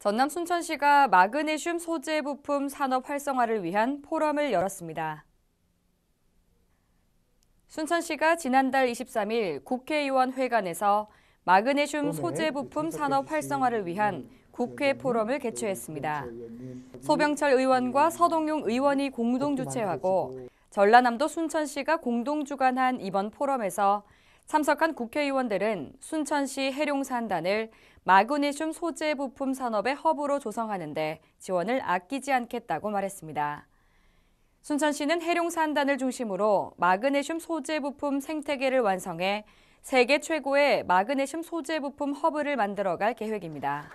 전남 순천시가 마그네슘 소재 부품 산업 활성화를 위한 포럼을 열었습니다. 순천시가 지난달 23일 국회의원 회관에서 마그네슘 소재 부품 산업 활성화를 위한 국회 네, 네. 포럼을 개최했습니다. 네, 소병철 의원과 서동용 의원이 공동 어, 그 주최하고 전라남도 순천시가 공동 주관한 이번 포럼에서 참석한 국회의원들은 순천시 해룡산단을 마그네슘 소재 부품 산업의 허브로 조성하는데 지원을 아끼지 않겠다고 말했습니다. 순천시는 해룡산단을 중심으로 마그네슘 소재 부품 생태계를 완성해 세계 최고의 마그네슘 소재 부품 허브를 만들어갈 계획입니다.